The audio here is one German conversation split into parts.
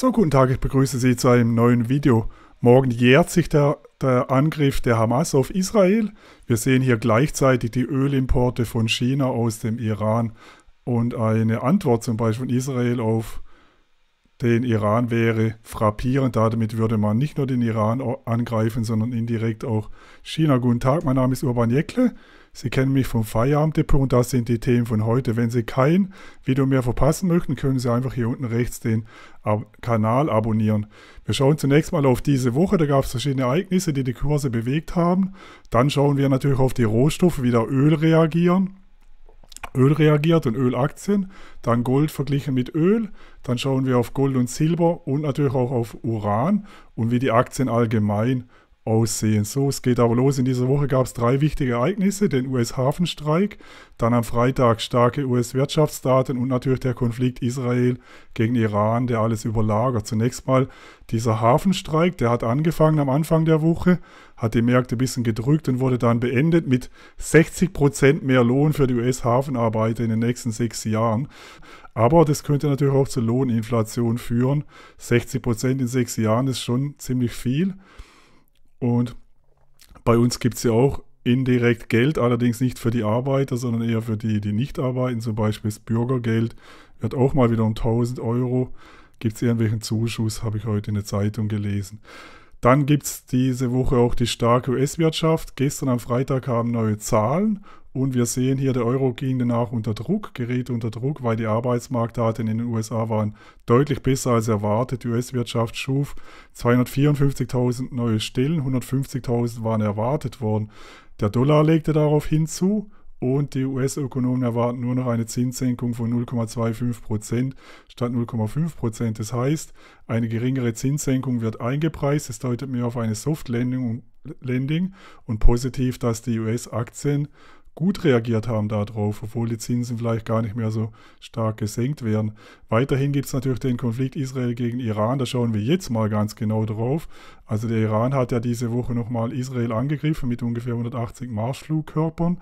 So, guten Tag, ich begrüße Sie zu einem neuen Video. Morgen jährt sich der, der, Angriff der Hamas auf Israel. Wir sehen hier gleichzeitig die Ölimporte von China aus dem Iran und eine Antwort zum Beispiel von Israel auf den Iran wäre frappierend. Damit würde man nicht nur den Iran angreifen, sondern indirekt auch China. Guten Tag, mein Name ist Urban Jekle. Sie kennen mich vom Feierabenddepot und das sind die Themen von heute. Wenn Sie kein Video mehr verpassen möchten, können Sie einfach hier unten rechts den Ab Kanal abonnieren. Wir schauen zunächst mal auf diese Woche. Da gab es verschiedene Ereignisse, die die Kurse bewegt haben. Dann schauen wir natürlich auf die Rohstoffe, wie da Öl reagieren. Öl reagiert und Ölaktien, dann Gold verglichen mit Öl, dann schauen wir auf Gold und Silber und natürlich auch auf Uran und wie die Aktien allgemein aussehen. So, es geht aber los. In dieser Woche gab es drei wichtige Ereignisse. Den US-Hafenstreik, dann am Freitag starke US-Wirtschaftsdaten und natürlich der Konflikt Israel gegen Iran, der alles überlagert. Zunächst mal dieser Hafenstreik, der hat angefangen am Anfang der Woche, hat die Märkte ein bisschen gedrückt und wurde dann beendet mit 60% Prozent mehr Lohn für die US-Hafenarbeiter in den nächsten sechs Jahren. Aber das könnte natürlich auch zur Lohninflation führen. 60% Prozent in sechs Jahren ist schon ziemlich viel. Und bei uns gibt es ja auch indirekt Geld, allerdings nicht für die Arbeiter, sondern eher für die, die nicht arbeiten. Zum Beispiel das Bürgergeld wird auch mal wieder um 1000 Euro. Gibt es irgendwelchen Zuschuss, habe ich heute in der Zeitung gelesen. Dann gibt es diese Woche auch die starke US-Wirtschaft. Gestern am Freitag haben neue Zahlen und wir sehen hier, der Euro ging danach unter Druck, geriet unter Druck, weil die Arbeitsmarktdaten in den USA waren deutlich besser als erwartet. Die US-Wirtschaft schuf 254.000 neue Stellen, 150.000 waren erwartet worden. Der Dollar legte darauf hinzu und die US-Ökonomen erwarten nur noch eine Zinssenkung von 0,25 statt 0,5 Das heißt, eine geringere Zinssenkung wird eingepreist. Das deutet mir auf eine Soft Landing und positiv, dass die US-Aktien gut reagiert haben darauf, obwohl die Zinsen vielleicht gar nicht mehr so stark gesenkt werden. Weiterhin gibt es natürlich den Konflikt Israel gegen Iran, da schauen wir jetzt mal ganz genau drauf. Also der Iran hat ja diese Woche nochmal Israel angegriffen mit ungefähr 180 Marschflugkörpern.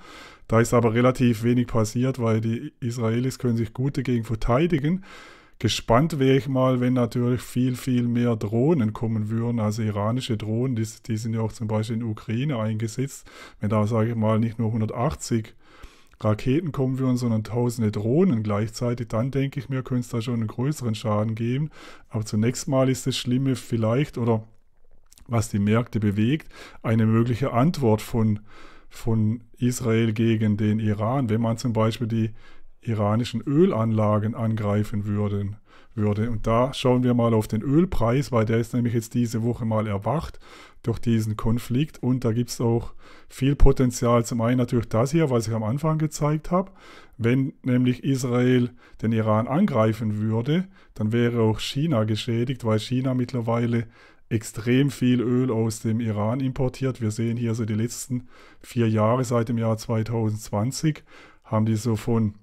Da ist aber relativ wenig passiert, weil die Israelis können sich gut dagegen verteidigen gespannt wäre ich mal, wenn natürlich viel, viel mehr Drohnen kommen würden, also iranische Drohnen, die, die sind ja auch zum Beispiel in der Ukraine eingesetzt, wenn da, sage ich mal, nicht nur 180 Raketen kommen würden, sondern tausende Drohnen gleichzeitig, dann denke ich mir, könnte es da schon einen größeren Schaden geben. Aber zunächst mal ist das Schlimme vielleicht oder was die Märkte bewegt, eine mögliche Antwort von, von Israel gegen den Iran. Wenn man zum Beispiel die iranischen Ölanlagen angreifen würden, würde. Und da schauen wir mal auf den Ölpreis, weil der ist nämlich jetzt diese Woche mal erwacht durch diesen Konflikt. Und da gibt es auch viel Potenzial. Zum einen natürlich das hier, was ich am Anfang gezeigt habe. Wenn nämlich Israel den Iran angreifen würde, dann wäre auch China geschädigt, weil China mittlerweile extrem viel Öl aus dem Iran importiert. Wir sehen hier so die letzten vier Jahre seit dem Jahr 2020 haben die so von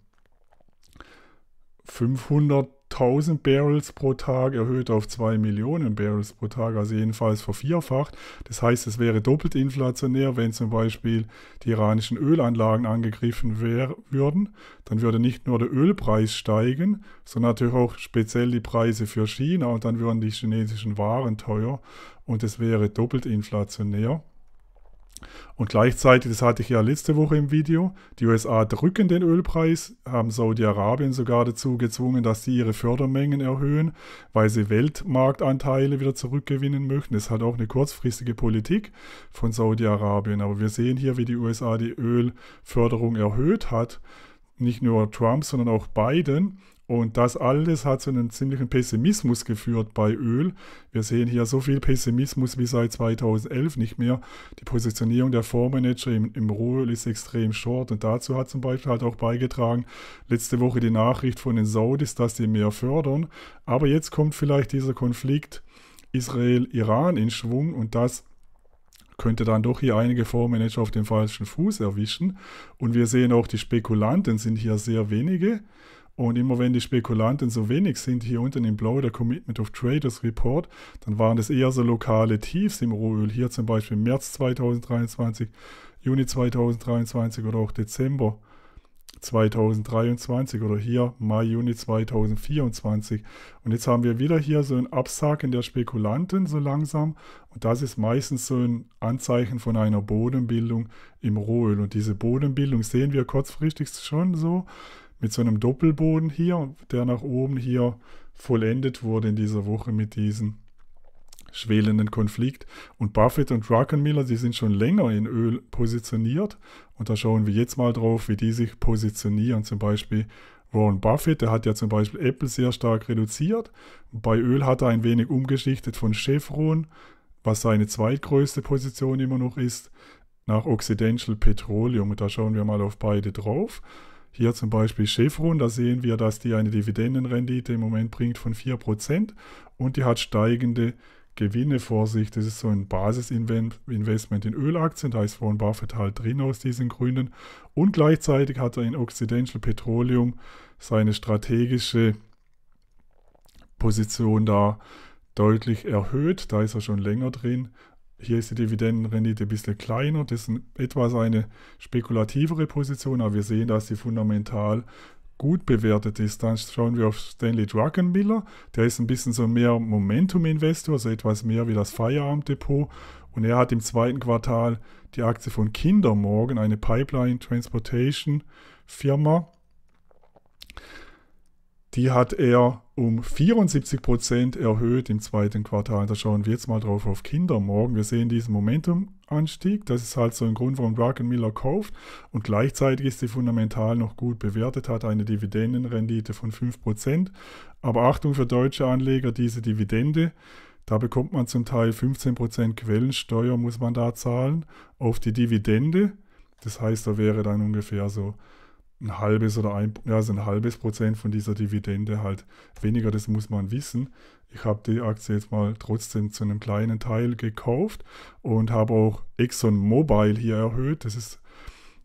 500.000 Barrels pro Tag erhöht auf 2 Millionen Barrels pro Tag, also jedenfalls vervierfacht. Das heißt, es wäre doppelt inflationär, wenn zum Beispiel die iranischen Ölanlagen angegriffen wär, würden. Dann würde nicht nur der Ölpreis steigen, sondern natürlich auch speziell die Preise für China und dann würden die chinesischen Waren teuer und es wäre doppelt inflationär. Und gleichzeitig, das hatte ich ja letzte Woche im Video, die USA drücken den Ölpreis, haben Saudi-Arabien sogar dazu gezwungen, dass sie ihre Fördermengen erhöhen, weil sie Weltmarktanteile wieder zurückgewinnen möchten. Das hat auch eine kurzfristige Politik von Saudi-Arabien. Aber wir sehen hier, wie die USA die Ölförderung erhöht hat nicht nur Trump, sondern auch Biden. Und das alles hat zu einem ziemlichen Pessimismus geführt bei Öl. Wir sehen hier so viel Pessimismus wie seit 2011 nicht mehr. Die Positionierung der Fondsmanager im, im Rohöl ist extrem short und dazu hat zum Beispiel halt auch beigetragen letzte Woche die Nachricht von den Saudis, dass sie mehr fördern. Aber jetzt kommt vielleicht dieser Konflikt Israel-Iran in Schwung und das könnte dann doch hier einige Fondsmanager auf dem falschen Fuß erwischen. Und wir sehen auch, die Spekulanten sind hier sehr wenige. Und immer wenn die Spekulanten so wenig sind, hier unten im Blau der Commitment of Traders Report, dann waren das eher so lokale Tiefs im Rohöl. Hier zum Beispiel März 2023, Juni 2023 oder auch Dezember 2023 oder hier Mai, Juni 2024. Und jetzt haben wir wieder hier so ein Absacken der Spekulanten so langsam. Und das ist meistens so ein Anzeichen von einer Bodenbildung im Rohöl. Und diese Bodenbildung sehen wir kurzfristig schon so mit so einem Doppelboden hier, der nach oben hier vollendet wurde in dieser Woche mit diesen schwelenden Konflikt. Und Buffett und Druckenmiller, die sind schon länger in Öl positioniert. Und da schauen wir jetzt mal drauf, wie die sich positionieren. Zum Beispiel Warren Buffett, der hat ja zum Beispiel Apple sehr stark reduziert. Bei Öl hat er ein wenig umgeschichtet von Chevron, was seine zweitgrößte Position immer noch ist, nach Occidental Petroleum. Und da schauen wir mal auf beide drauf. Hier zum Beispiel Chevron, da sehen wir, dass die eine Dividendenrendite im Moment bringt von 4% und die hat steigende Gewinne vor sich. Das ist so ein Basisinvestment in Ölaktien. Da ist Warren Buffett halt drin aus diesen Gründen. Und gleichzeitig hat er in Occidental Petroleum seine strategische Position da deutlich erhöht. Da ist er schon länger drin. Hier ist die Dividendenrendite ein bisschen kleiner. Das ist etwas eine spekulativere Position, aber wir sehen, dass sie fundamental gut bewertet ist. Dann schauen wir auf Stanley Druckenmiller. Der ist ein bisschen so mehr Momentum-Investor, also etwas mehr wie das Feierabend-Depot. Und er hat im zweiten Quartal die Aktie von Kindermorgen, eine Pipeline Transportation Firma. Die hat er um 74 Prozent erhöht im zweiten Quartal. Da schauen wir jetzt mal drauf auf Kindermorgen. Wir sehen diesen Momentum Anstieg. Das ist halt so ein Grund, warum Miller kauft. Und gleichzeitig ist sie fundamental noch gut bewertet, hat eine Dividendenrendite von 5%. Aber Achtung für deutsche Anleger, diese Dividende, da bekommt man zum Teil 15% Quellensteuer, muss man da zahlen, auf die Dividende. Das heißt, da wäre dann ungefähr so ein halbes oder ein, ja, also ein halbes Prozent von dieser Dividende halt weniger, das muss man wissen. Ich habe die Aktie jetzt mal trotzdem zu einem kleinen Teil gekauft und habe auch ExxonMobil hier erhöht. Das ist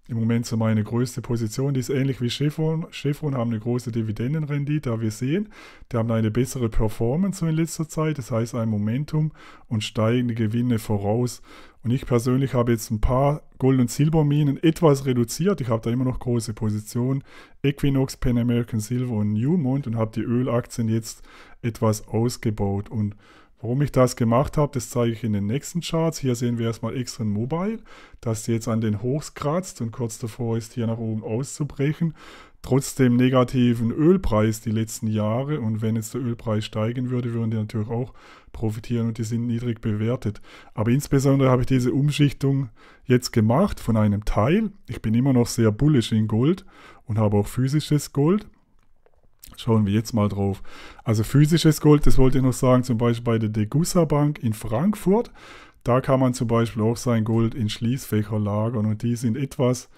im Moment so meine größte Position. Die ist ähnlich wie Chevron. Chevron haben eine große Dividendenrendite, da wir sehen, die haben eine bessere Performance in letzter Zeit, das heißt ein Momentum und steigende Gewinne voraus. Und ich persönlich habe jetzt ein paar Gold- und Silberminen etwas reduziert. Ich habe da immer noch große Positionen. Equinox, Pan American Silver und Newmont und habe die Ölaktien jetzt etwas ausgebaut. Und Warum ich das gemacht habe, das zeige ich in den nächsten Charts. Hier sehen wir erstmal Xtrend Mobile, dass sie jetzt an den Hochs kratzt und kurz davor ist, hier nach oben auszubrechen. Trotzdem negativen Ölpreis die letzten Jahre und wenn jetzt der Ölpreis steigen würde, würden die natürlich auch profitieren und die sind niedrig bewertet. Aber insbesondere habe ich diese Umschichtung jetzt gemacht von einem Teil. Ich bin immer noch sehr bullisch in Gold und habe auch physisches Gold. Schauen wir jetzt mal drauf. Also physisches Gold, das wollte ich noch sagen, zum Beispiel bei der Degussa Bank in Frankfurt. Da kann man zum Beispiel auch sein Gold in Schließfächer lagern und die sind etwas,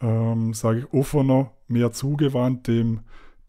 ähm, sage ich, offener, mehr zugewandt dem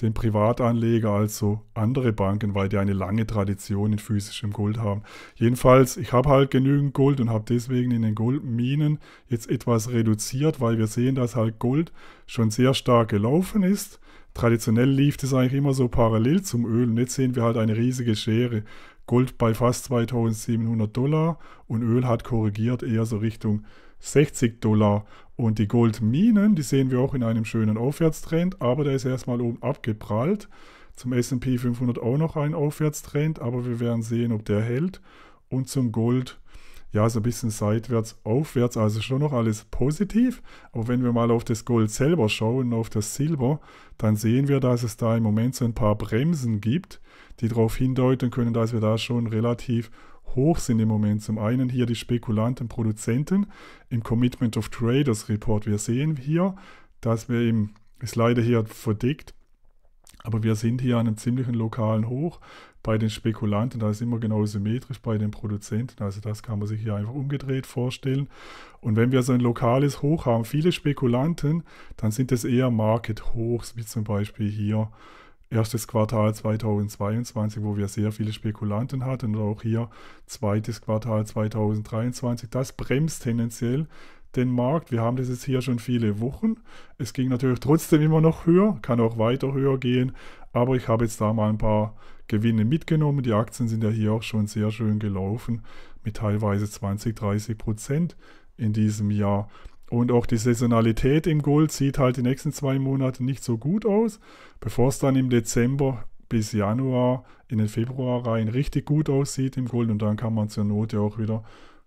den Privatanleger als so andere Banken, weil die eine lange Tradition in physischem Gold haben. Jedenfalls, ich habe halt genügend Gold und habe deswegen in den Goldminen jetzt etwas reduziert, weil wir sehen, dass halt Gold schon sehr stark gelaufen ist. Traditionell lief das eigentlich immer so parallel zum Öl und jetzt sehen wir halt eine riesige Schere. Gold bei fast 2700 Dollar und Öl hat korrigiert eher so Richtung 60 Dollar. Und die Goldminen, die sehen wir auch in einem schönen Aufwärtstrend, aber der ist erstmal oben abgeprallt. Zum S&P 500 auch noch ein Aufwärtstrend, aber wir werden sehen, ob der hält. Und zum Gold, ja, so ein bisschen seitwärts, aufwärts, also schon noch alles positiv. Aber wenn wir mal auf das Gold selber schauen, auf das Silber, dann sehen wir, dass es da im Moment so ein paar Bremsen gibt, die darauf hindeuten können, dass wir da schon relativ hoch sind im Moment. Zum einen hier die Spekulanten, Produzenten im Commitment of Traders Report. Wir sehen hier, dass wir im, ist leider hier verdickt, aber wir sind hier an einem ziemlichen lokalen Hoch bei den Spekulanten. Da ist immer genau symmetrisch bei den Produzenten. Also das kann man sich hier einfach umgedreht vorstellen. Und wenn wir so ein lokales Hoch haben, viele Spekulanten, dann sind es eher Market-Hochs, wie zum Beispiel hier erstes Quartal 2022, wo wir sehr viele Spekulanten hatten und auch hier zweites Quartal 2023. Das bremst tendenziell den Markt. Wir haben das jetzt hier schon viele Wochen. Es ging natürlich trotzdem immer noch höher, kann auch weiter höher gehen, aber ich habe jetzt da mal ein paar Gewinne mitgenommen. Die Aktien sind ja hier auch schon sehr schön gelaufen mit teilweise 20, 30 Prozent in diesem Jahr. Und auch die Saisonalität im Gold sieht halt die nächsten zwei Monate nicht so gut aus, bevor es dann im Dezember bis Januar in den Februar rein richtig gut aussieht im Gold und dann kann man zur Not ja auch wieder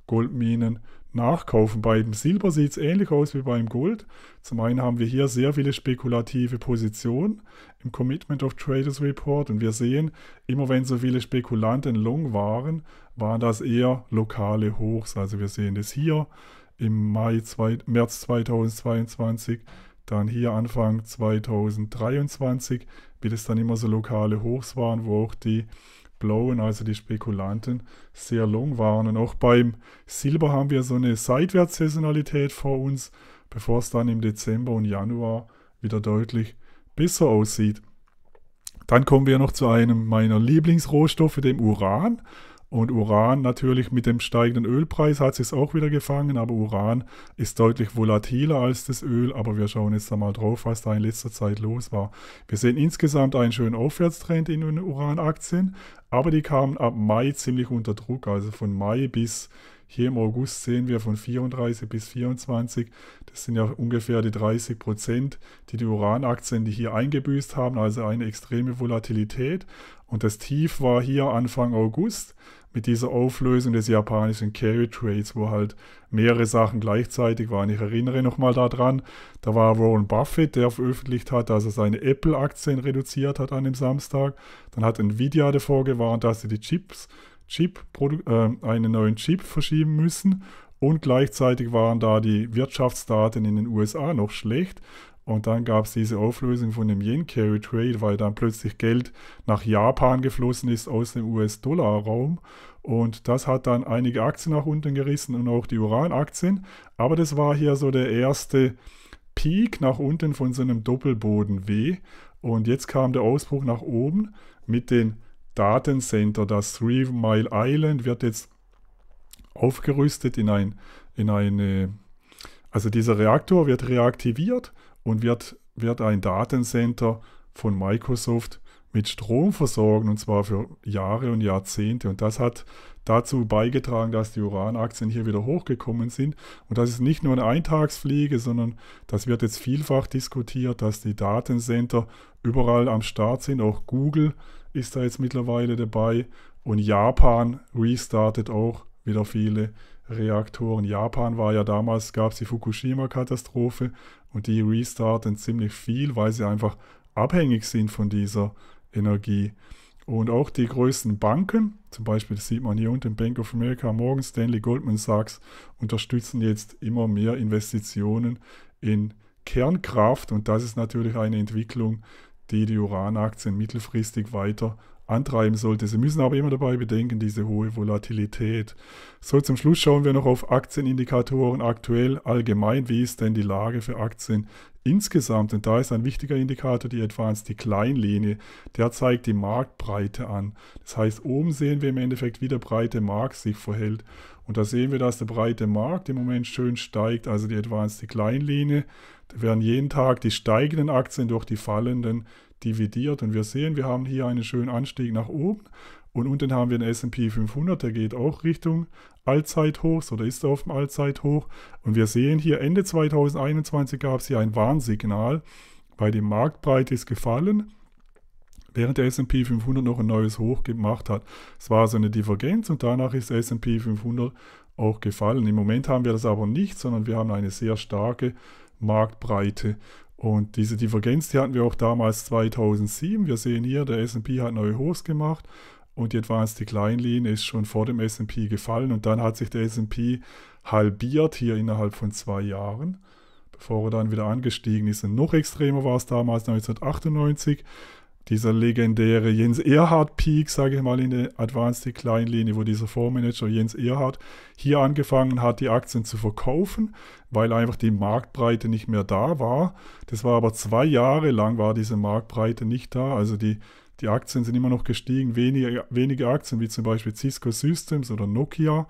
Goldminen nachkaufen. Beim Silber sieht es ähnlich aus wie beim Gold. Zum einen haben wir hier sehr viele spekulative Positionen im Commitment of Traders Report und wir sehen, immer wenn so viele Spekulanten long waren, waren das eher lokale Hochs. Also wir sehen das hier, im Mai, zwei, März 2022. Dann hier Anfang 2023, wie das dann immer so lokale Hochs waren, wo auch die Blauen, also die Spekulanten, sehr long waren. Und auch beim Silber haben wir so eine Seitwärtssaisonalität vor uns, bevor es dann im Dezember und Januar wieder deutlich besser aussieht. Dann kommen wir noch zu einem meiner Lieblingsrohstoffe, dem Uran. Und Uran natürlich mit dem steigenden Ölpreis hat sich auch wieder gefangen, aber Uran ist deutlich volatiler als das Öl. Aber wir schauen jetzt einmal drauf, was da in letzter Zeit los war. Wir sehen insgesamt einen schönen Aufwärtstrend in den Uranaktien, aber die kamen ab Mai ziemlich unter Druck. Also von Mai bis hier im August sehen wir von 34 bis 24, das sind ja ungefähr die 30 Prozent, die die Uranaktien, die hier eingebüßt haben, also eine extreme Volatilität. Und das Tief war hier Anfang August mit dieser Auflösung des japanischen Carry Trades, wo halt mehrere Sachen gleichzeitig waren. Ich erinnere nochmal daran, da war Warren Buffett, der veröffentlicht hat, dass er seine Apple-Aktien reduziert hat an dem Samstag. Dann hat Nvidia davor gewarnt, dass sie die Chips, Chip, äh, einen neuen Chip verschieben müssen. Und gleichzeitig waren da die Wirtschaftsdaten in den USA noch schlecht. Und dann gab es diese Auflösung von dem Yen-Carry-Trade, weil dann plötzlich Geld nach Japan geflossen ist aus dem US-Dollar-Raum. Und das hat dann einige Aktien nach unten gerissen und auch die Uran-Aktien. Aber das war hier so der erste Peak nach unten von so einem Doppelboden W. Und jetzt kam der Ausbruch nach oben mit den Datencenter. Das Three Mile Island wird jetzt aufgerüstet in ein, in eine, also dieser Reaktor wird reaktiviert und wird, wird ein Datencenter von Microsoft mit Strom versorgen und zwar für Jahre und Jahrzehnte. Und das hat dazu beigetragen, dass die Uranaktien hier wieder hochgekommen sind. Und das ist nicht nur eine Eintagsfliege, sondern das wird jetzt vielfach diskutiert, dass die Datencenter überall am Start sind. Auch Google ist da jetzt mittlerweile dabei und Japan restartet auch wieder viele Reaktoren. Japan war ja damals, gab es die Fukushima-Katastrophe und die restarten ziemlich viel, weil sie einfach abhängig sind von dieser Energie. Und auch die größten Banken, zum Beispiel das sieht man hier unten Bank of America, Morgan Stanley, Goldman Sachs, unterstützen jetzt immer mehr Investitionen in Kernkraft. Und das ist natürlich eine Entwicklung, die die Uranaktien mittelfristig weiter antreiben sollte. Sie müssen aber immer dabei bedenken, diese hohe Volatilität. So, zum Schluss schauen wir noch auf Aktienindikatoren aktuell allgemein. Wie ist denn die Lage für Aktien insgesamt? Und da ist ein wichtiger Indikator die Advanced die Kleinlinie. Der zeigt die Marktbreite an. Das heißt, oben sehen wir im Endeffekt, wie der breite Markt sich verhält. Und da sehen wir, dass der breite Markt im Moment schön steigt, also die Advanced die Kleinlinie. Da werden jeden Tag die steigenden Aktien durch die fallenden dividiert und wir sehen, wir haben hier einen schönen Anstieg nach oben und unten haben wir den S&P 500, der geht auch Richtung Allzeithochs oder ist auf dem Allzeithoch und wir sehen hier Ende 2021 gab es hier ein Warnsignal, weil die Marktbreite ist gefallen während der S&P 500 noch ein neues Hoch gemacht hat. Es war so eine Divergenz und danach ist der S&P 500 auch gefallen. Im Moment haben wir das aber nicht, sondern wir haben eine sehr starke Marktbreite und diese Divergenz, die hatten wir auch damals 2007. Wir sehen hier, der S&P hat neue Hochs gemacht und die Advanced Decline Linie ist schon vor dem S&P gefallen und dann hat sich der S&P halbiert hier innerhalb von zwei Jahren, bevor er dann wieder angestiegen ist. Und noch extremer war es damals 1998 dieser legendäre Jens Erhard-Peak, sage ich mal, in der Advanced Decline-Linie, wo dieser Fondsmanager Jens Erhard hier angefangen hat, die Aktien zu verkaufen, weil einfach die Marktbreite nicht mehr da war. Das war aber zwei Jahre lang, war diese Marktbreite nicht da. Also die, die Aktien sind immer noch gestiegen, wenige, wenige Aktien wie zum Beispiel Cisco Systems oder Nokia.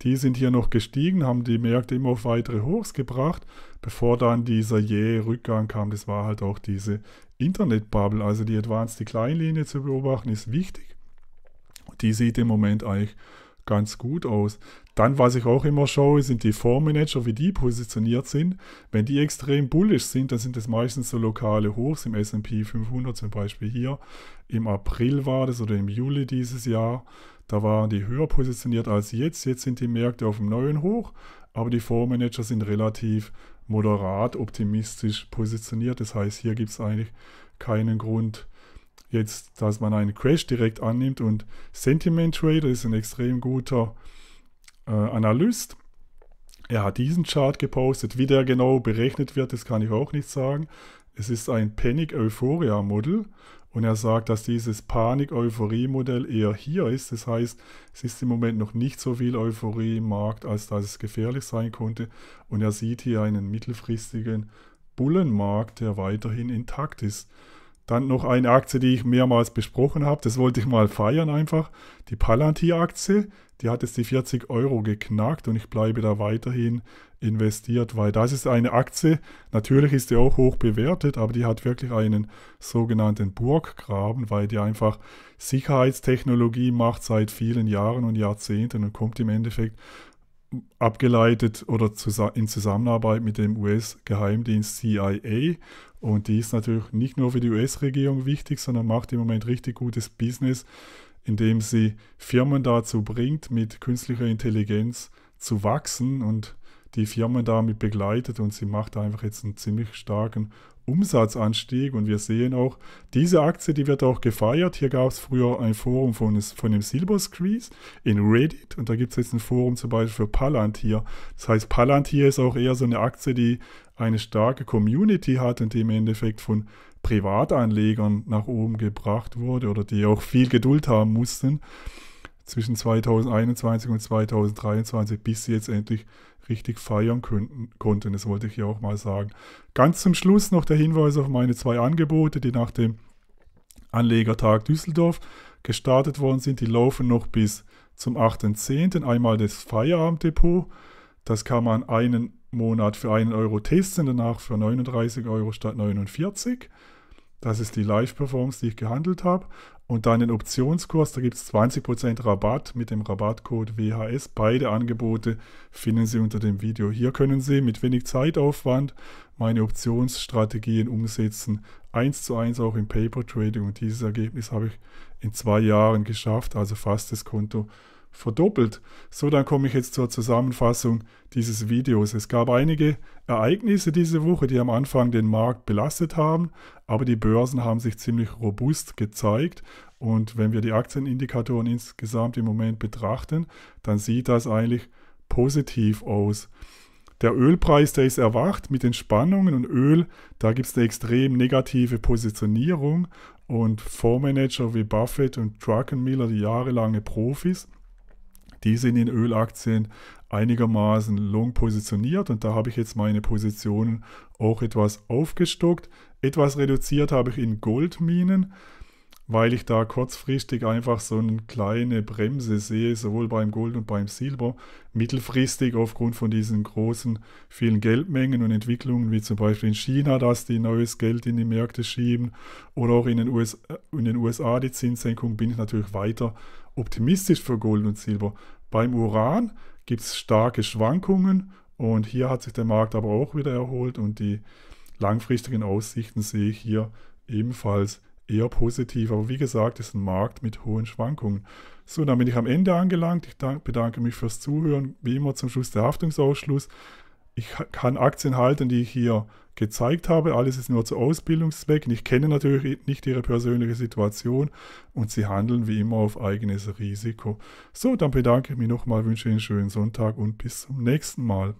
Die sind hier noch gestiegen, haben die Märkte immer auf weitere Hochs gebracht, bevor dann dieser jähe Rückgang kam. Das war halt auch diese Internetbubble, also die Advanced Decline Linie zu beobachten, ist wichtig. Die sieht im Moment eigentlich ganz gut aus. Dann, was ich auch immer schaue, sind die Fondsmanager, wie die positioniert sind. Wenn die extrem bullish sind, dann sind das meistens so lokale Hochs im S&P 500 zum Beispiel hier. Im April war das oder im Juli dieses Jahr. Da waren die höher positioniert als jetzt. Jetzt sind die Märkte auf dem neuen Hoch, aber die Fondsmanager sind relativ moderat optimistisch positioniert. Das heißt, hier gibt es eigentlich keinen Grund, jetzt, dass man einen Crash direkt annimmt. Und Sentiment Trader ist ein extrem guter äh, Analyst. Er hat diesen Chart gepostet. Wie der genau berechnet wird, das kann ich auch nicht sagen. Es ist ein Panic Euphoria Model. Und er sagt, dass dieses Panik-Euphorie-Modell eher hier ist. Das heißt, es ist im Moment noch nicht so viel Euphorie im Markt, als dass es gefährlich sein konnte. Und er sieht hier einen mittelfristigen Bullenmarkt, der weiterhin intakt ist. Dann noch eine Aktie, die ich mehrmals besprochen habe. Das wollte ich mal feiern einfach. Die Palantir-Aktie, die hat jetzt die 40 Euro geknackt und ich bleibe da weiterhin investiert, weil das ist eine Aktie. Natürlich ist die auch hoch bewertet, aber die hat wirklich einen sogenannten Burggraben, weil die einfach Sicherheitstechnologie macht seit vielen Jahren und Jahrzehnten und kommt im Endeffekt abgeleitet oder in Zusammenarbeit mit dem US-Geheimdienst CIA. Und die ist natürlich nicht nur für die US-Regierung wichtig, sondern macht im Moment richtig gutes Business, indem sie Firmen dazu bringt, mit künstlicher Intelligenz zu wachsen und die Firmen damit begleitet. Und sie macht einfach jetzt einen ziemlich starken Umsatzanstieg und wir sehen auch, diese Aktie, die wird auch gefeiert. Hier gab es früher ein Forum von, von dem Silver Squeeze in Reddit und da gibt es jetzt ein Forum zum Beispiel für Palantir. Das heißt, Palantir ist auch eher so eine Aktie, die eine starke Community hat und die im Endeffekt von Privatanlegern nach oben gebracht wurde oder die auch viel Geduld haben mussten zwischen 2021 und 2023, bis sie jetzt endlich richtig feiern könnten, konnten. Das wollte ich hier auch mal sagen. Ganz zum Schluss noch der Hinweis auf meine zwei Angebote, die nach dem Anlegertag Düsseldorf gestartet worden sind. Die laufen noch bis zum 8.10. Einmal das Feierabenddepot. Das kann man einen Monat für einen Euro testen, danach für 39 Euro statt 49. Das ist die Live-Performance, die ich gehandelt habe. Und dann den Optionskurs, da gibt es 20% Rabatt mit dem Rabattcode WHS. Beide Angebote finden Sie unter dem Video. Hier können Sie mit wenig Zeitaufwand meine Optionsstrategien umsetzen. Eins zu eins auch im Paper Trading. Und dieses Ergebnis habe ich in zwei Jahren geschafft. Also fast das Konto verdoppelt. So, dann komme ich jetzt zur Zusammenfassung dieses Videos. Es gab einige Ereignisse diese Woche, die am Anfang den Markt belastet haben, aber die Börsen haben sich ziemlich robust gezeigt. Und wenn wir die Aktienindikatoren insgesamt im Moment betrachten, dann sieht das eigentlich positiv aus. Der Ölpreis, der ist erwacht mit den Spannungen und Öl, da gibt es eine extrem negative Positionierung und Fondsmanager wie Buffett und Druckenmiller, die jahrelange Profis, die sind in Ölaktien einigermaßen long positioniert und da habe ich jetzt meine Positionen auch etwas aufgestockt. Etwas reduziert habe ich in Goldminen, weil ich da kurzfristig einfach so eine kleine Bremse sehe, sowohl beim Gold und beim Silber. Mittelfristig aufgrund von diesen großen, vielen Geldmengen und Entwicklungen, wie zum Beispiel in China, dass die neues Geld in die Märkte schieben oder auch in den, USA, äh, in den USA die Zinssenkung, bin ich natürlich weiter optimistisch für Gold und Silber. Beim Uran gibt es starke Schwankungen und hier hat sich der Markt aber auch wieder erholt und die langfristigen Aussichten sehe ich hier ebenfalls eher positiv. Aber wie gesagt, ist ein Markt mit hohen Schwankungen. So, dann bin ich am Ende angelangt. Ich bedanke mich fürs Zuhören. Wie immer zum Schluss der Haftungsausschluss. Ich kann Aktien halten, die ich hier gezeigt habe. Alles ist nur zu Ausbildungszwecken. Ich kenne natürlich nicht Ihre persönliche Situation und Sie handeln wie immer auf eigenes Risiko. So, dann bedanke ich mich nochmal, wünsche Ihnen einen schönen Sonntag und bis zum nächsten Mal.